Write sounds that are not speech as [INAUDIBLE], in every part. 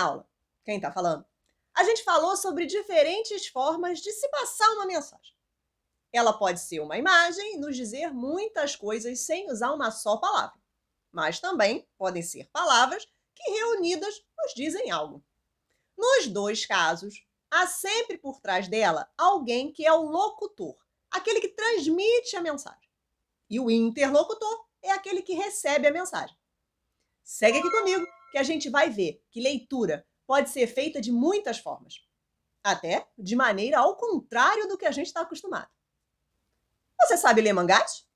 aula. Quem está falando? A gente falou sobre diferentes formas de se passar uma mensagem. Ela pode ser uma imagem e nos dizer muitas coisas sem usar uma só palavra, mas também podem ser palavras que reunidas nos dizem algo. Nos dois casos, há sempre por trás dela alguém que é o locutor, aquele que transmite a mensagem. E o interlocutor é aquele que recebe a mensagem. Segue aqui comigo que a gente vai ver que leitura pode ser feita de muitas formas, até de maneira ao contrário do que a gente está acostumado. Você sabe ler mangás?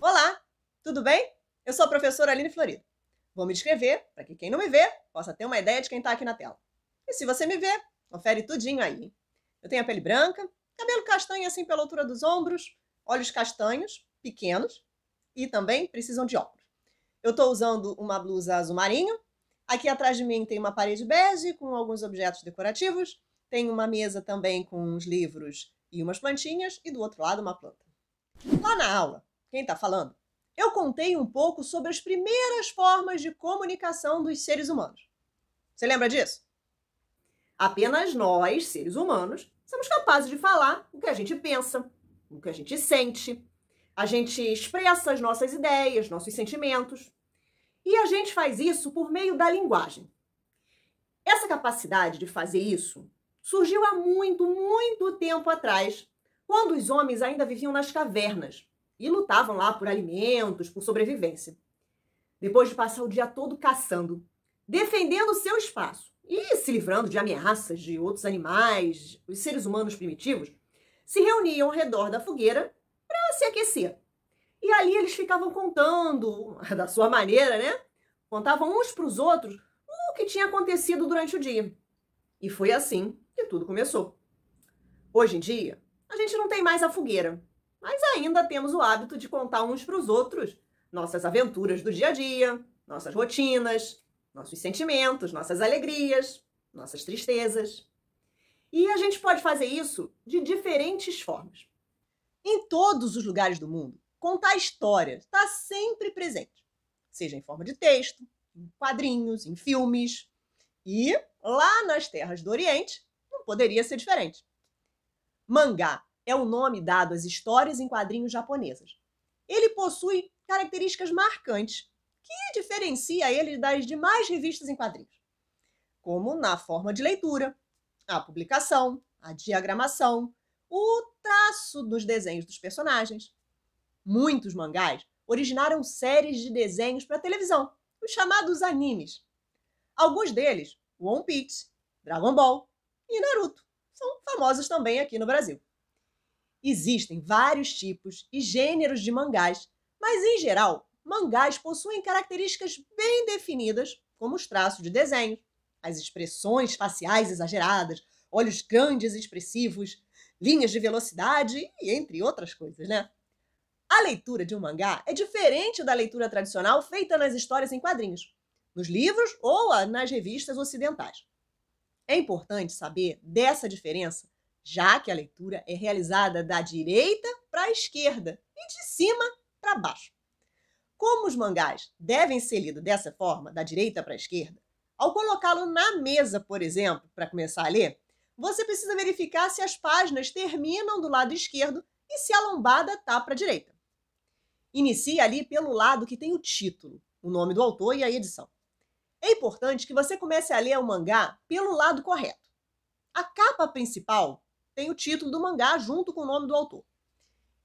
Olá, tudo bem? Eu sou a professora Aline Florido. Vou me descrever para que quem não me vê possa ter uma ideia de quem está aqui na tela. E se você me vê, confere tudinho aí. Eu tenho a pele branca, cabelo castanho assim pela altura dos ombros, olhos castanhos, pequenos e também precisam de óculos. Eu estou usando uma blusa azul marinho, Aqui atrás de mim tem uma parede bege com alguns objetos decorativos, tem uma mesa também com uns livros e umas plantinhas, e do outro lado uma planta. Lá na aula, quem está falando? Eu contei um pouco sobre as primeiras formas de comunicação dos seres humanos. Você lembra disso? Apenas nós, seres humanos, somos capazes de falar o que a gente pensa, o que a gente sente. A gente expressa as nossas ideias, nossos sentimentos. E a gente faz isso por meio da linguagem. Essa capacidade de fazer isso surgiu há muito, muito tempo atrás, quando os homens ainda viviam nas cavernas e lutavam lá por alimentos, por sobrevivência. Depois de passar o dia todo caçando, defendendo seu espaço e se livrando de ameaças de outros animais, os seres humanos primitivos, se reuniam ao redor da fogueira para se aquecer. E ali eles ficavam contando, [LAUGHS] da sua maneira, né? Contavam uns para os outros o que tinha acontecido durante o dia. E foi assim que tudo começou. Hoje em dia, a gente não tem mais a fogueira, mas ainda temos o hábito de contar uns para os outros nossas aventuras do dia a dia, nossas rotinas, nossos sentimentos, nossas alegrias, nossas tristezas. E a gente pode fazer isso de diferentes formas. Em todos os lugares do mundo, contar histórias está sempre presente seja em forma de texto, em quadrinhos, em filmes. E lá nas terras do Oriente não poderia ser diferente. Mangá é o nome dado às histórias em quadrinhos japonesas. Ele possui características marcantes que diferencia ele das demais revistas em quadrinhos, como na forma de leitura, a publicação, a diagramação, o traço dos desenhos dos personagens. Muitos mangás originaram séries de desenhos para televisão, os chamados animes. Alguns deles, One Piece, Dragon Ball e Naruto, são famosos também aqui no Brasil. Existem vários tipos e gêneros de mangás, mas em geral, mangás possuem características bem definidas, como os traços de desenho, as expressões faciais exageradas, olhos grandes e expressivos, linhas de velocidade e entre outras coisas, né? A leitura de um mangá é diferente da leitura tradicional feita nas histórias em quadrinhos, nos livros ou nas revistas ocidentais. É importante saber dessa diferença, já que a leitura é realizada da direita para a esquerda e de cima para baixo. Como os mangás devem ser lidos dessa forma, da direita para a esquerda, ao colocá-lo na mesa, por exemplo, para começar a ler, você precisa verificar se as páginas terminam do lado esquerdo e se a lombada está para a direita. Inicie ali pelo lado que tem o título, o nome do autor e a edição. É importante que você comece a ler o mangá pelo lado correto. A capa principal tem o título do mangá junto com o nome do autor.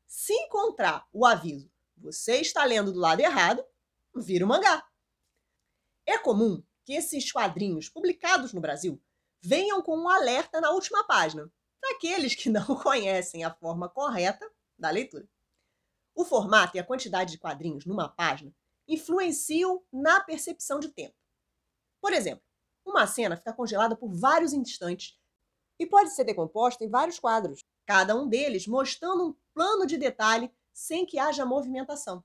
Se encontrar o aviso você está lendo do lado errado, vira o mangá. É comum que esses quadrinhos publicados no Brasil venham com um alerta na última página, para aqueles que não [LAUGHS] conhecem a forma correta da leitura. O formato e a quantidade de quadrinhos numa página influenciam na percepção de tempo. Por exemplo, uma cena fica congelada por vários instantes e pode ser decomposta em vários quadros, cada um deles mostrando um plano de detalhe sem que haja movimentação.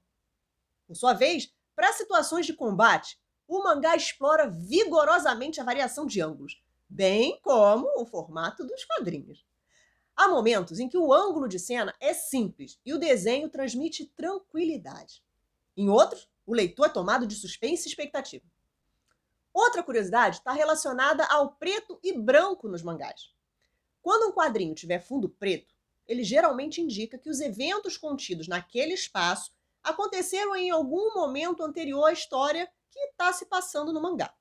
Por sua vez, para situações de combate, o mangá explora vigorosamente a variação de ângulos, bem como o formato dos quadrinhos. Há momentos em que o ângulo de cena é simples e o desenho transmite tranquilidade. Em outros, o leitor é tomado de suspense e expectativa. Outra curiosidade está relacionada ao preto e branco nos mangás. Quando um quadrinho tiver fundo preto, ele geralmente indica que os eventos contidos naquele espaço aconteceram em algum momento anterior à história que está se passando no mangá.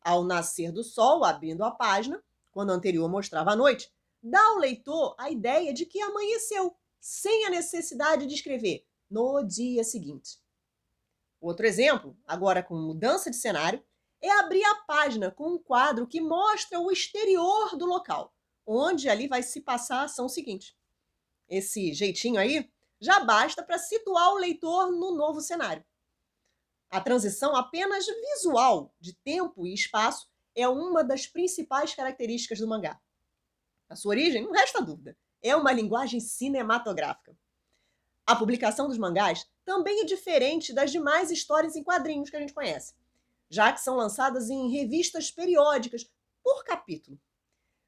Ao nascer do sol, abrindo a página, quando anterior mostrava a noite, dá ao leitor a ideia de que amanheceu, sem a necessidade de escrever no dia seguinte. Outro exemplo, agora com mudança de cenário, é abrir a página com um quadro que mostra o exterior do local, onde ali vai se passar a ação seguinte. Esse jeitinho aí já basta para situar o leitor no novo cenário. A transição apenas visual de tempo e espaço é uma das principais características do mangá a sua origem, não resta dúvida. É uma linguagem cinematográfica. A publicação dos mangás também é diferente das demais histórias em quadrinhos que a gente conhece, já que são lançadas em revistas periódicas por capítulo.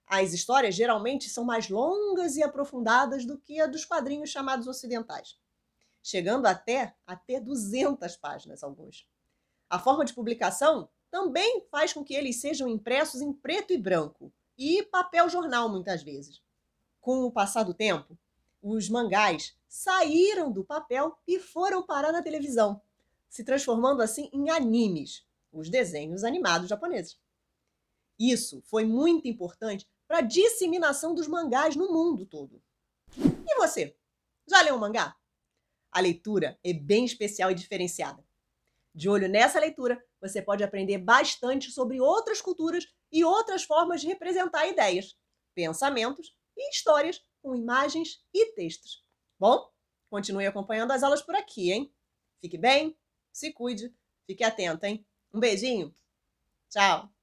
As histórias geralmente são mais longas e aprofundadas do que a dos quadrinhos chamados ocidentais, chegando até a ter 200 páginas alguns. A forma de publicação também faz com que eles sejam impressos em preto e branco, e papel jornal muitas vezes. Com o passar do tempo, os mangás saíram do papel e foram parar na televisão, se transformando assim em animes, os desenhos animados japoneses. Isso foi muito importante para a disseminação dos mangás no mundo todo. E você? Já leu um mangá? A leitura é bem especial e diferenciada. De olho nessa leitura, você pode aprender bastante sobre outras culturas e outras formas de representar ideias, pensamentos e histórias com imagens e textos. Bom, continue acompanhando as aulas por aqui, hein? Fique bem, se cuide, fique atento, hein? Um beijinho. Tchau.